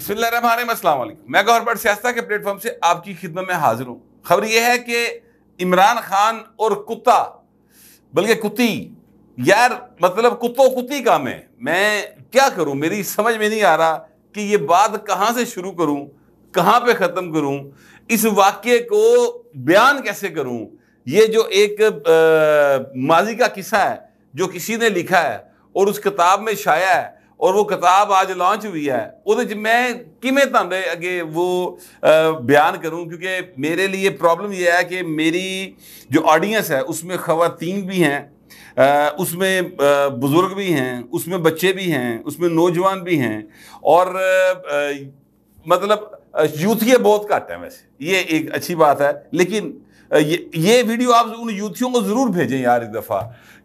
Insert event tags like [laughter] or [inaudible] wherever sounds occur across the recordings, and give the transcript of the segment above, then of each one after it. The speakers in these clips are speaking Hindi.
बिस्मिल्लाम मैं गवर्नमेंट सियासत के प्लेटफॉर्म से आपकी खिदमत में हाजिर हूँ खबर यह है कि इमरान खान और कुत्ता बल्कि कुत्ती यार मतलब कुत्तो कुत्ती काम है मैं क्या करूँ मेरी समझ में नहीं आ रहा कि ये बात कहाँ से शुरू करूँ कहाँ पे ख़त्म करूँ इस वाक्य को बयान कैसे करूँ ये जो एक आ, माजी का किस्सा है जो किसी ने लिखा है और उस किताब में छाया है और वो किताब आज लॉन्च हुई है वो मैं किमें ਕਿਵੇਂ अगे वो बयान करूँ क्योंकि मेरे लिए प्रॉब्लम यह है कि मेरी जो ऑडियंस है उसमें खातन भी हैं उसमें बुज़ुर्ग भी हैं उसमें बच्चे भी हैं उसमें नौजवान भी हैं और मतलब यूथ ये बहुत घट हैं वैसे ये एक अच्छी बात है लेकिन ये ये वीडियो आप उन यूथियों को ज़रूर भेजें यार एक दफ़ा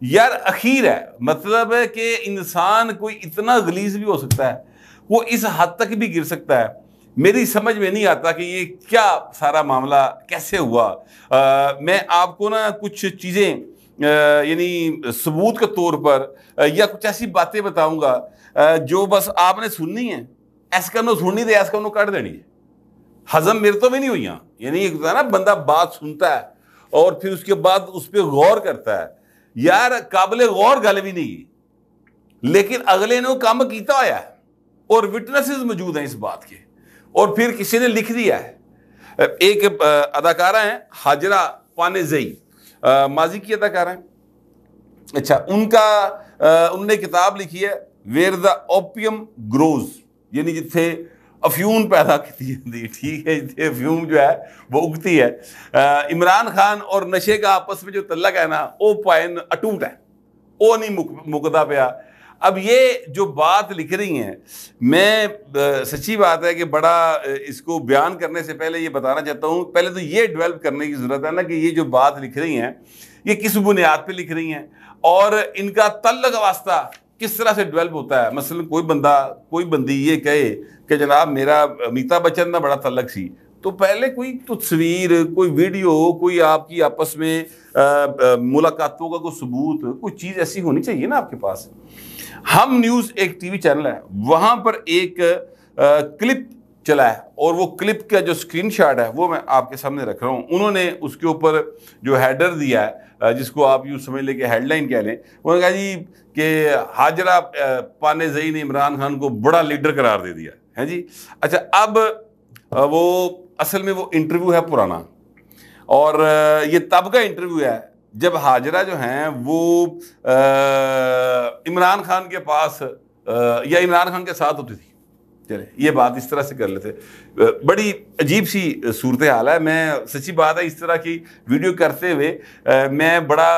यार अखीर है मतलब है कि इंसान कोई इतना गलीज भी हो सकता है वो इस हद तक भी गिर सकता है मेरी समझ में नहीं आता कि ये क्या सारा मामला कैसे हुआ आ, मैं आपको ना कुछ चीज़ें यानी सबूत के तौर पर या कुछ ऐसी बातें बताऊंगा जो बस आपने सुननी है ऐसा सुननी तो ऐसा काट देनी है हजम मेरे तो भी नहीं हुई यानी एक ना बंदा बात सुनता है और फिर उसके बाद उस पर गौर करता है यार काबिल गौर गल भी नहीं लेकिन अगले ने काम किया होया है और विटनेसेस मौजूद हैं इस बात के और फिर किसी ने लिख दिया है एक अदाकारा है हाजरा पानेजई माजी की अदाकारा है अच्छा उनका उनने किताब लिखी है वेर द ओपियम ग्रोज यानी जिथे अफ्यूम पैदा की थी ठीक है अफ्यूम जो है वो उगती है इमरान खान और नशे का आपस में जो तलक है ना वो पायन अटूट है वो नहीं मुक, मुकदा पाया अब ये जो बात लिख रही हैं मैं सच्ची बात है कि बड़ा इसको बयान करने से पहले ये बताना चाहता हूँ पहले तो ये डेवलप करने की ज़रूरत है ना कि ये जो बात लिख रही हैं ये किस बुनियाद पर लिख रही हैं और इनका तल्लक वास्ता किस तरह से डेवलप होता है मसलन कोई बंदा कोई बंदी ये कहे कि जनाब मेरा अमिताभ बच्चन ना बड़ा तलक सी तो पहले कोई तस्वीर कोई वीडियो कोई आपकी आपस में मुलाकातों का कोई सबूत कोई चीज़ ऐसी होनी चाहिए ना आपके पास हम न्यूज़ एक टीवी चैनल है वहाँ पर एक आ, क्लिप चला है और वो क्लिप का जो स्क्रीनशॉट है वो मैं आपके सामने रख रहा हूँ उन्होंने उसके ऊपर जो हैडर दिया है जिसको आप यूँ समझ लें कि हेडलाइन कह लें उन्होंने कहा जी कि हाजरा पाने जई ने इमरान खान को बड़ा लीडर करार दे दिया है जी अच्छा अब वो असल में वो इंटरव्यू है पुराना और ये तब का इंटरव्यू है जब हाजरा जो हैं वो इमरान खान के पास या इमरान खान के साथ होती थी चले ये बात इस तरह से कर लेते बड़ी अजीब सी सूरत हाल है मैं सच्ची बात है इस तरह की वीडियो करते हुए मैं बड़ा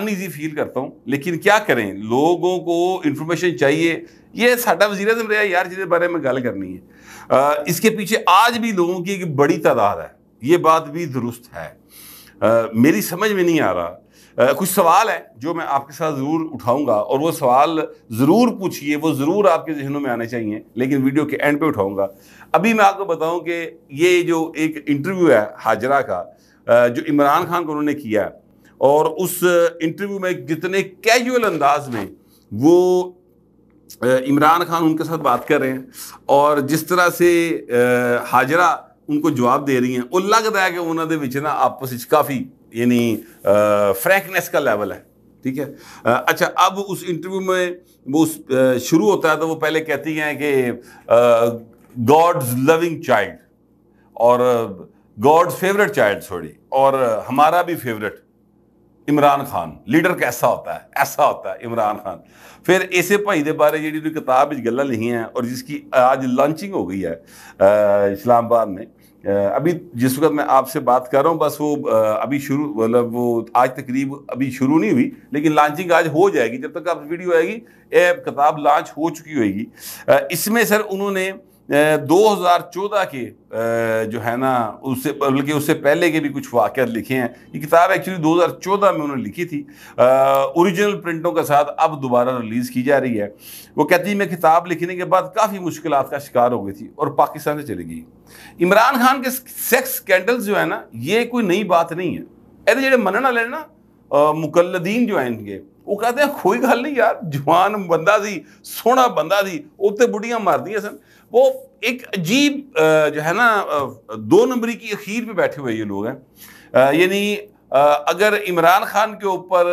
अनईजी फील करता हूँ लेकिन क्या करें लोगों को इन्फॉर्मेशन चाहिए ये साडा वजीर अजम रहा यार जिसके बारे में गल करनी है इसके पीछे आज भी लोगों की एक बड़ी तादाद है ये बात भी दुरुस्त है मेरी समझ में नहीं आ रहा कुछ सवाल हैं जो मैं आपके साथ ज़रूर उठाऊंगा और वो सवाल ज़रूर पूछिए वो ज़रूर आपके जहनों में आने चाहिए लेकिन वीडियो के एंड पे उठाऊंगा अभी मैं आपको बताऊं कि ये जो एक इंटरव्यू है हाजरा का जो इमरान खान को उन्होंने किया है और उस इंटरव्यू में जितने कैजुअल अंदाज में वो इमरान खान उनके साथ बात कर रहे हैं और जिस तरह से हाजरा उनको जवाब दे रही हैं वो लगता है कि उन्होंने विच आपस काफ़ी यानी फ्रैंकनेस का लेवल है ठीक है आ, अच्छा अब उस इंटरव्यू में वो उस शुरू होता है तो वो पहले कहती हैं कि गॉड्स लविंग चाइल्ड और गॉड्स फेवरेट चाइल्ड सॉरी और हमारा भी फेवरेट इमरान खान लीडर कैसा होता है ऐसा होता है इमरान खान फिर ऐसे भाई के बारे जी किताब गल लिखी है और जिसकी आज लॉन्चिंग हो गई है इस्लामाबाद में अभी जिस वक्त मैं आपसे बात कर रहा हूँ बस वो अभी शुरू मतलब वो आज तकरीब अभी शुरू नहीं हुई लेकिन लॉन्चिंग आज हो जाएगी जब तक आप वीडियो आएगी ए किताब लॉन्च हो चुकी होगी इसमें सर उन्होंने 2014 के जो है ना उससे बल्कि उससे पहले के भी कुछ वाक़ लिखे हैं ये किताब एक्चुअली 2014 में उन्होंने लिखी थी ओरिजिनल प्रिंटों के साथ अब दोबारा रिलीज़ की जा रही है वो कहती मैं किताब लिखने के बाद काफ़ी मुश्किल का शिकार हो गई थी और पाकिस्तान से चली गई इमरान खान के सेक्स स्कैंडल्स जो है ना ये कोई नई बात नहीं है ऐसे जो मनन वाले ना मुकलदीन जो हैं इनके हैं कोई गल नहीं यार जवान बंदा थी सोना बंदा थी ਸੀ ਉੱਤੇ बुढ़िया ਮਾਰਦੀਆਂ सन वो एक अजीब जो है ना दो नंबरी की अखीर पे बैठे हुए ये लोग हैं यानी अगर इमरान खान के ऊपर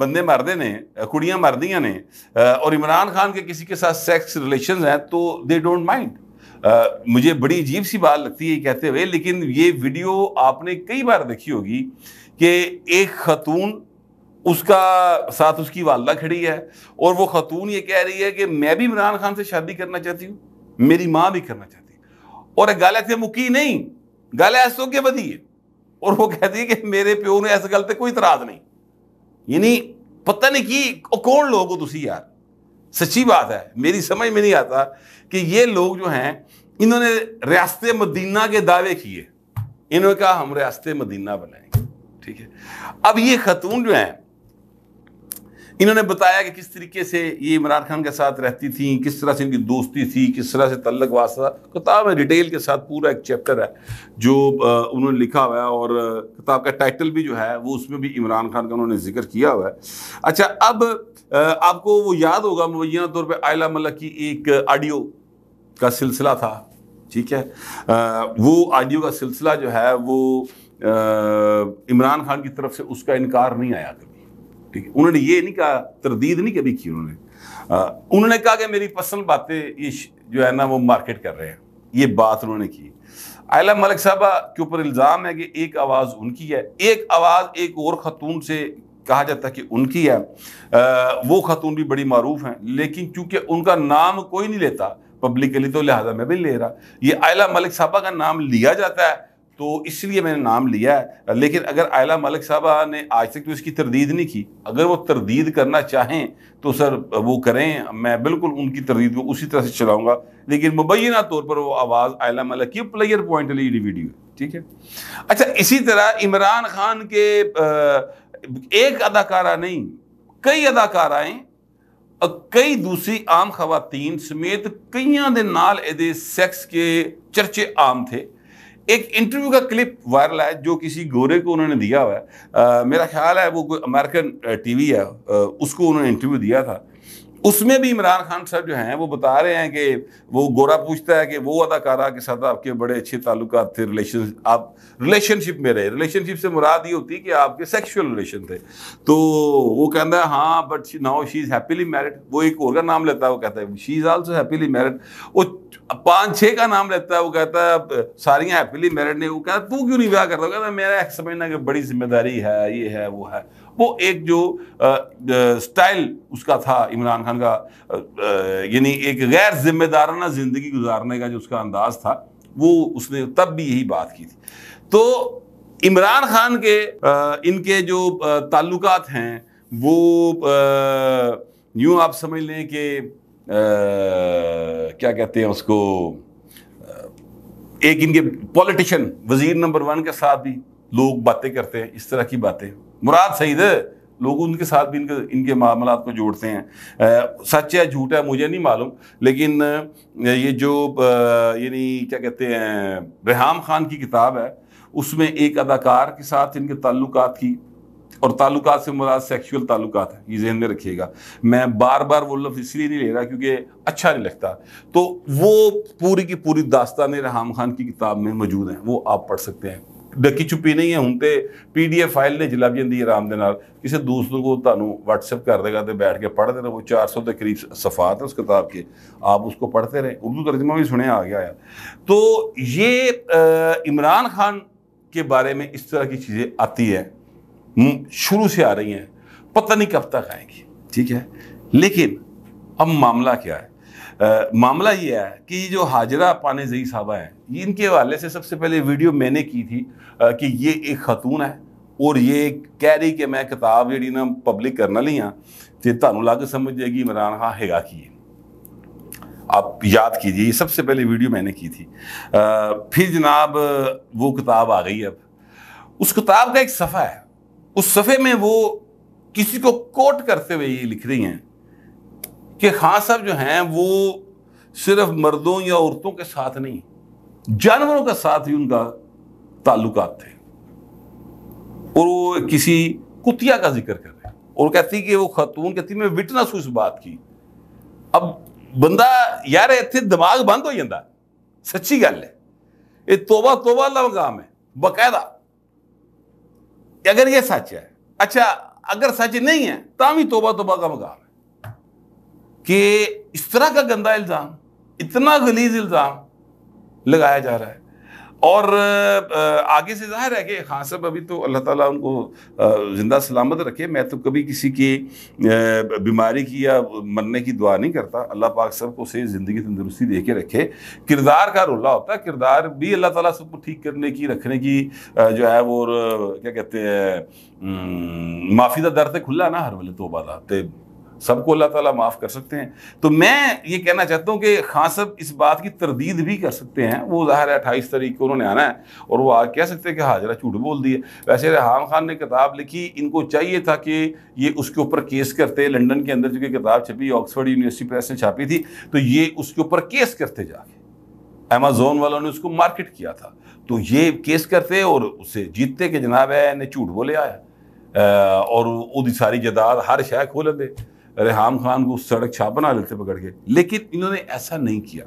बंदे मरदे ने कुड़ियाँ दिया ने और इमरान खान के किसी के साथ सेक्स रिलेशन हैं तो दे डोंट माइंड मुझे बड़ी अजीब सी बात लगती है कहते हुए लेकिन ये वीडियो आपने कई बार देखी होगी कि एक खतून उसका साथ उसकी वालदा खड़ी है और वो खातून ये कह रही है कि मैं भी इमरान खान से शादी करना चाहती हूँ मेरी माँ भी करना चाहती है और गाल ऐसे मुकी नहीं गाल ऐसो के बदी है और वो कहती है कि मेरे प्यो ने ऐसे गल पर कोई इतराज नहीं यानी पता नहीं कि कौन लोग हो तुम यार सच्ची बात है मेरी समझ में नहीं आता कि ये लोग जो हैं इन्होंने रियासत मदीना के दावे किए इन्होंने कहा हम रियासत मदीना बनाएंगे ठीक है अब ये खतून जो हैं इन्होंने बताया कि किस तरीके से ये इमरान खान के साथ रहती थी किस तरह से इनकी दोस्ती थी किस तरह से तल्लक वास्ता किताब में डिटेल के साथ पूरा एक चैप्टर है जो उन्होंने लिखा हुआ है और किताब का टाइटल भी जो है वो उसमें भी इमरान खान का उन्होंने जिक्र किया हुआ है अच्छा अब आपको वो याद होगा मुबैना तौर पर आयला मल्ला की एक ऑडियो का सिलसिला था ठीक है वो ऑडियो का सिलसिला जो है वो इमरान खान की तरफ से उसका इनकार नहीं आया ठीक है उन्होंने ये नहीं कहा तरदीद नहीं कभी की उन्होंने उन्होंने कहा कि मेरी पसंद बातें ये जो है ना वो मार्केट कर रहे हैं ये बात उन्होंने की आयला मलिक साहबा के ऊपर इल्ज़ाम है कि एक आवाज़ उनकी है एक आवाज़ एक और ख़तून से कहा जाता है कि उनकी है आ, वो खातून भी बड़ी मरूफ हैं लेकिन चूंकि उनका नाम कोई नहीं लेता पब्लिकली तो लिहाजा मैं भी ले रहा ये आयला मलिक साहबा का नाम लिया जाता है तो इसलिए मैंने नाम लिया है लेकिन अगर आयला मलिक साहबा ने आज तक तो इसकी तरदीद नहीं की अगर वो तरदीद करना चाहें तो सर वो करें मैं बिल्कुल उनकी तरदीद को उसी तरह से चलाऊंगा लेकिन मुबैना तौर पर वो आवाज़ आयला मलिक की प्लेयर पॉइंट ली वीडियो ठीक है अच्छा इसी तरह इमरान खान के एक अदाकारा नहीं कई अदाकाराएं कई दूसरी आम खातन समेत कई ਦੇ ਨਾਲ ਇਹਦੇ ਸੈਕਸ ਕੇ ਚਰਚੇ एक इंटरव्यू का क्लिप वायरल है जो किसी गोरे को उन्होंने दिया हुआ है मेरा ख्याल है वो कोई अमेरिकन टीवी है आ, उसको उन्होंने इंटरव्यू दिया था उसमें भी इमरान खान साहब जो हैं वो बता रहे हैं कि वो गोरा पूछता है कि वो अदाकारा के साथ आपके बड़े अच्छे ताल्लुक थे रिलेशन आप रिलेशनशिप में रहे रिलेशनशिप से मुराद ये होती कि आपके सेक्सुअल रिलेशन थे तो वो कहता है हाँ but now she is happily married वो एक और का नाम लेता है वो कहता है she is also happily married वो पाँच छः का नाम लेता है वो कहता है सारियाँ हैप्पीली मैरिड नहीं वो कहता तू क्यों नहीं ब्याह करता कहता मेरा समझना कि बड़ी जिम्मेदारी है ये है वो है वो एक जो स्टाइल उसका था इमरान खान का यानी एक गैर जिम्मेदाराना ज़िंदगी गुजारने का जो उसका अंदाज था वो उसने तब भी यही बात की थी तो इमरान खान के इनके जो ताल्लुकात हैं वो यूँ आप समझ लें कि क्या कहते हैं उसको एक इनके पॉलिटिशियन वजीर नंबर वन के साथ भी लोग बातें करते हैं इस तरह की बातें मुराद सईद है लोग उनके साथ भी इनके इनके मामला को जोड़ते हैं आ, सच है झूठ है मुझे नहीं मालूम लेकिन ये जो यानी क्या कहते हैं रेहाम खान की किताब है उसमें एक अदाकार के साथ इनके ताल्लुक की और ताल्लुक से मुराद सेक्शुअल ताल्लुक है ये जहन में रखिएगा मैं बार बार वो लफ्ज़ इसलिए नहीं ले रहा क्योंकि अच्छा नहीं लगता तो वो पूरी की पूरी दास्तान रहाम खान की किताब में मौजूद हैं वो आप पढ़ सकते हैं ਡੱਕੀ ਛੁਪੀ ਨਹੀਂ ਹੈ ਹੁਣ पी डी एफ फाइल ਜਲਬ ਜਾਂਦੀ लग जाती ਦੇ ਨਾਲ ਕਿਸੇ ਦੋਸਤ ਨੂੰ ਕੋ ਤੁਹਾਨੂੰ WhatsApp कर देगा तो बैठ के पढ़ते रहो चार सौ के करीब सफ़ात है उस किताब के आप उसको पढ़ते रहे उर्दू तर्जमा भी सुने आ गया यार तो ये इमरान खान के बारे में इस तरह की चीज़ें आती हैं शुरू से आ रही हैं पता नहीं कब तक आएंगी ठीक है लेकिन अब मामला क्या है आ, मामला ये है कि जो हाजरा पान जई साहबा हैं इनके हवाले से सबसे पहले वीडियो मैंने की थी आ, कि ये एक खतून है और ये कह रही कि मैं किताब जी ना पब्लिक करना ली हाँ तो तू लग समझ जाएगी इमरान खा हैगा की आप याद कीजिए ये सबसे पहले वीडियो मैंने की थी आ, फिर जनाब वो किताब आ गई अब उस किताब का एक सफ़ा है उस सफ़े में वो किसी को कोट करते हुए ये लिख रही हैं कि खान साहब जो हैं वो सिर्फ मर्दों या औरतों के साथ नहीं जानवरों के साथ ही उनका ताल्लुक थे और वो किसी कुतिया का जिक्र कर रहे हैं और कहती कि वो खतून कहती मैं विटनेस उस बात की अब बंदा यार इतने दिमाग बंद हो जाता सच्ची गल है ये तोबा तोबा वाला मकाम है बकायदा अगर ये सच है अच्छा अगर सच नहीं है तो भी तोबा तोबा का मकाम कि इस तरह का गंदा इल्ज़ाम इतना गलीज इल्ज़ाम लगाया जा रहा है और आगे से जाहिर है कि खान साहब अभी तो अल्लाह ताला उनको ज़िंदा सलामत रखे मैं तो कभी किसी की बीमारी की या मरने की दुआ नहीं करता अल्लाह पाक सब को सही ज़िंदगी तंदुरुस्ती दे के रखे किरदार का रोला होता है किरदार भी अल्लाह ताला सबको ठीक करने की रखने की जो है वो क्या कहते हैं माफ़ी का दर तो खुला ना हर वेले तो बादा तो सबको अल्लाह ताला माफ़ कर सकते हैं तो मैं ये कहना चाहता हूँ कि खान हाँ, साहब इस बात की तरदीद भी कर सकते हैं वो ज़ाहिर है अट्ठाईस तारीख को उन्होंने आना है और वो आ कह सकते हैं कि हाजरा झूठ बोल दिए वैसे रेहान खान ने किताब लिखी इनको चाहिए था कि ये उसके ऊपर केस करते लंडन के अंदर जो किताब छपी ऑक्सफर्ड यूनिवर्सिटी प्रेस ने छापी थी तो ये उसके ऊपर केस करते जाके अमेजोन वालों ने उसको मार्केट किया था तो ये केस करते और उससे जीतते कि जनाब है झूठ बोले आया और वो सारी जदाद हर शायद खोल दे रेहाम खान को सड़क छाप बना लेते पकड़ के लेकिन इन्होंने ऐसा नहीं किया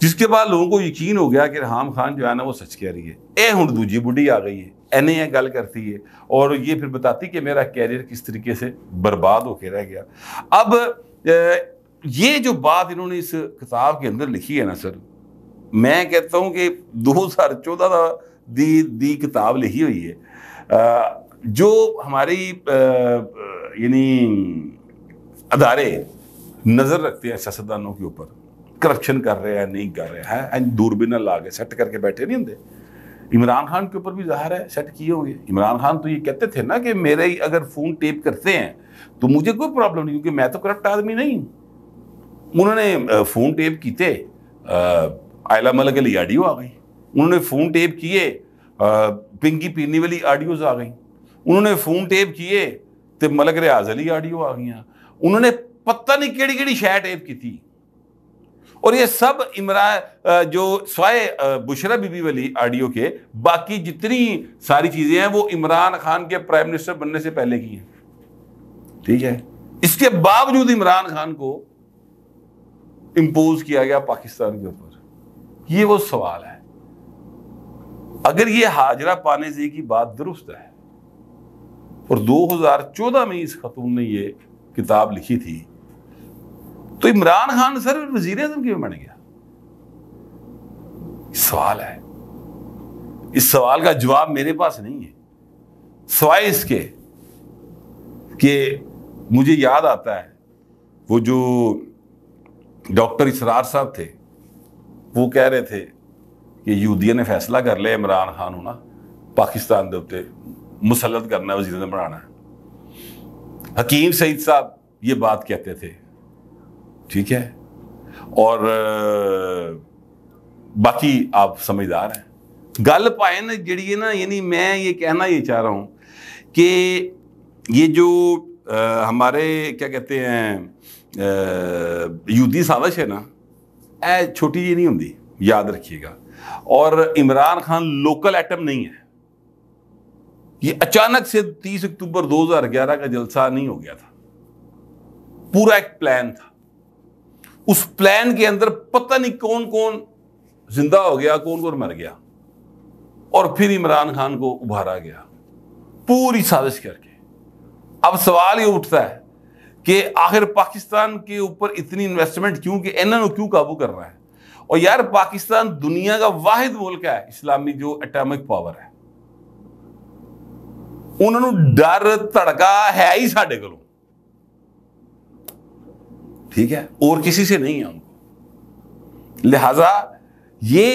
जिसके बाद लोगों को यकीन हो गया कि रेहाम खान जो है ना वो सच कह रही है ए हूँ दूजी बुढ़ी आ गई है एने ये गल करती है और ये फिर बताती कि मेरा कैरियर किस तरीके से बर्बाद होके रह गया अब ये जो बात इन्होंने इस किताब के अंदर लिखी है ना सर मैं कहता हूँ कि दो हज़ार चौदह दी दी किताब लिखी हुई है जो हमारी यानी अदारे नज़र रखते हैं सियासतदानों के ऊपर करप्शन कर रहे हैं नहीं कर रहे हैं एंड दूरबीना ला के सेट करके बैठे नहीं होंगे इमरान खान के ऊपर भी जाहिर है सेट किए होंगे इमरान खान तो ये कहते थे ना कि मेरे ही अगर फ़ोन टेप करते हैं तो मुझे कोई प्रॉब्लम नहीं क्योंकि मैं तो करप्ट आदमी नहीं उन्होंने फ़ोन टेप किए आयला मलक अली आडियो आ गई उन्होंने फ़ोन टेप किए पिंकी पीनी वाली आडियोज़ आ गई उन्होंने फ़ोन टेप किए तो मलक रियाज अली आडियो आ गई उन्होंने पता नहीं केड़ी केड़ी शायद टेप की थी और ये सब इमरा जो स्वाए बुशरा बीबी वाली आडियो के बाकी जितनी सारी चीज़ें हैं वो इमरान खान के प्राइम मिनिस्टर बनने से पहले की हैं ठीक है इसके बावजूद इमरान खान को इम्पोज किया गया पाकिस्तान के ऊपर ये वो सवाल है अगर ये हाजरा पाने से की बात दुरुस्त है और 2014 में इस खतून ने ये किताब लिखी थी तो इमरान खान सर वजीर अजम क्यों बन गया सवाल है इस सवाल का जवाब मेरे पास नहीं है सवाए इसके कि मुझे याद आता है वो जो डॉक्टर इसरार साहब थे वो कह रहे थे कि यूदिया ने फैसला कर लिया इमरान खान होना पाकिस्तान के उत्ते मुसलत करना वजीर अजम बनाना हकीम सईद साहब ये बात कहते थे ठीक है और बाकी आप समझदार हैं गल पाए ना जी ना यानी मैं ये कहना ये चाह रहा हूँ कि ये जो आ, हमारे क्या कहते हैं यूदी साजिश है ना ऐ छोटी जी नहीं होंगी याद रखिएगा और इमरान खान लोकल एटम नहीं है ये अचानक से 30 अक्टूबर 2011 का जलसा नहीं हो गया था पूरा एक प्लान था उस प्लान के अंदर पता नहीं कौन कौन जिंदा हो गया कौन कौन मर गया और फिर इमरान खान को उभारा गया पूरी साजिश करके अब सवाल ये उठता है कि आखिर पाकिस्तान के ऊपर इतनी इन्वेस्टमेंट क्यों कि एन क्यों काबू कर रहा है और यार पाकिस्तान दुनिया का वाहिद मुल्क है इस्लामी जो एटॉमिक पावर है उन्होंने डर धड़का है ही साढ़े को ठीक है और किसी से नहीं है उनको लिहाजा ये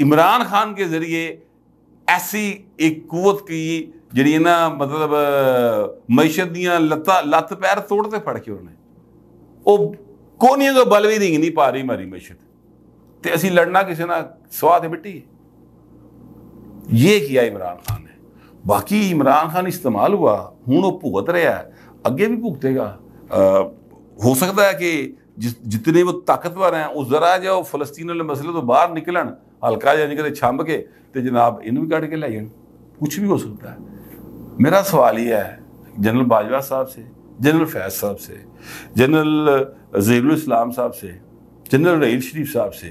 इमरान खान के जरिए ऐसी एक कुत की जी ना मतलब दियाँ लत्त लत्त पैर तोड़ते फट के उन्हें वो कोनिया को तो बल भी नहीं पा रही मारी मीशत तो असी लड़ना किसी ना सुहा मिट्टी ये किया इमरान खान ने बाकी इमरान खान इस्तेमाल हुआ हूँ वह भुगत रहा है अगे भी भुगतेगा हो सकता है कि जिस जितने वो ताकतवर हैं उस जरा जहाँ फलस्तीन वाले मसले तो बाहर निकलन हल्का जहाँ कहीं छंब के तो जनाब इन भी कट के लै जन कुछ भी हो सकता है मेरा सवाल यह है जनरल बाजवा साहब से जनरल फैज साहब से जनरल जैबल इस्लाम साहब से जनरल रईल शरीफ साहब से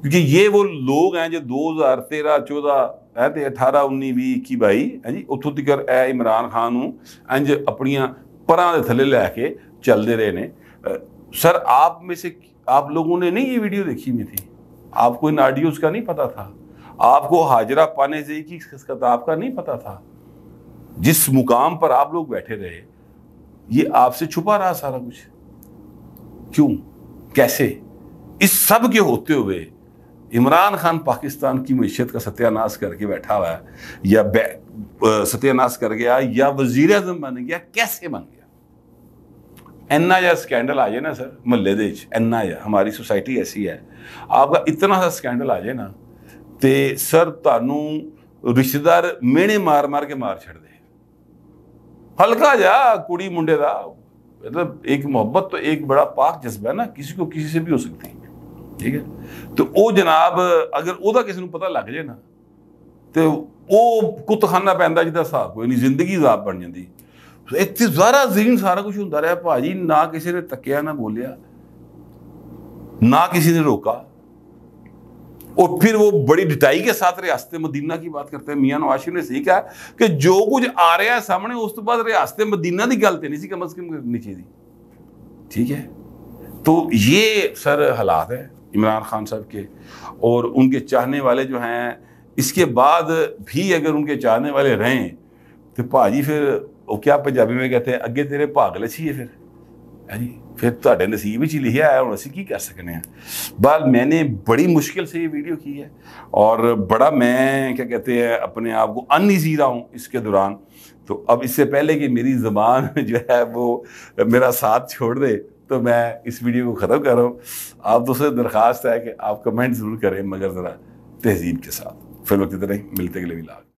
क्योंकि ये वो लोग हैं जो दो हज़ार तेरह चौदह ਹੈ ਤੇ 18 19 20 21 22 ਹਾਂਜੀ ਉੱਥੋਂ ਤੱਕਰ ਇਹ ਇਮਰਾਨ ਖਾਨ ਨੂੰ ਇੰਜ ਆਪਣੀਆਂ ਪਰਾਂ ਦੇ ਥੱਲੇ ਲੈ ਕੇ ਚੱਲਦੇ सर आप में से आप लोगों ने नहीं ये वीडियो देखी में थी आपको इन ऑडियो का नहीं पता था आपको हाजरा पाने से ही खिसकत आपका नहीं पता था जिस मुकाम पर आप लोग बैठे रहे ये आपसे छुपा रहा सारा कुछ क्यों कैसे इस सब के होते हुए इमरान खान पाकिस्तान की मीशत का सत्यानाश करके बैठा हुआ है या सत्यानाश कर गया या वजीर अजम बन गया कैसे बन गया इन्ना जहा स्कैंडल आ जाए ना सर महल्ले इन्ना जहा हमारी सोसाइटी ऐसी है आपका इतना सा स्कैंडल आ जाए ना तो सर ਤੁਹਾਨੂੰ रिश्तेदार ਮਿਹਣੇ मार मार के मार ਛੱਡਦੇ हल्का जा कुड़ी मुंडे का मतलब एक मोहब्बत तो एक बड़ा पाक जज्बा है ना किसी को किसी से भी हो सकती है ਠੀਕ ਹੈ ਤੇ ਉਹ ਜਨਾਬ ਅਗਰ ਉਹਦਾ ਕਿਸੇ ਨੂੰ ਪਤਾ ਲੱਗ ਜੇ ਨਾ ਤੇ ਉਹ ਕੁੱਤਖਾਨਾ ਪੈਂਦਾ ਜਿਹਦਾ ਹਿਸਾਬ ਕੋਈ ਨਹੀਂ ਜ਼ਿੰਦਗੀ ਜ਼ਾਬ ਬਣ ਜਾਂਦੀ ਇੱਥੇ ਜ਼ਾਰਾ ਜ਼ੀਨ ਸਾਰਾ ਕੁਝ ਹੁੰਦਾ ਰਿਹਾ ਭਾਜੀ ਨਾ ਕਿਸੇ ਨੇ ਤੱਕਿਆ ਨਾ ना किसी ने रोका और फिर वो बड़ी डिटाई के साथ रियासत मदीना की बात करते हैं मियाँ नवाज ने सही कहा कि जो कुछ आ रहा है सामने उस तो बाद रियासत मदीना की गलत नहीं सी कम अज कम करनी चाहिए ठीक है तो ये सर हालात है इमरान खान साहब के और उनके चाहने वाले जो हैं इसके बाद भी अगर उनके चाहने वाले रहें तो भाजी फिर वो क्या पंजाबी में कहते हैं अगे तेरे भाग लछीए फिर है हाँ जी फिर ਤੁਹਾਡੇ नसीब ही ਲਿਖਿਆ ਹੈ ਹੁਣ असं की कर ਸਕਨੇ हैं बाल मैंने बड़ी मुश्किल से ये वीडियो की है और बड़ा मैं क्या कहते हैं अपने आप को अनईजी रहा हूँ इसके दौरान तो अब इससे पहले कि मेरी ज़बान [laughs] जो है वो मेरा साथ छोड़ दे तो मैं इस वीडियो को ख़त्म कर रहा हूँ आप दोस्तों से दरख्वास्त है कि आप कमेंट ज़रूर करें मगर ज़रा तहजीब के साथ फिर वक्त इतना ही मिलते अगले भी लाख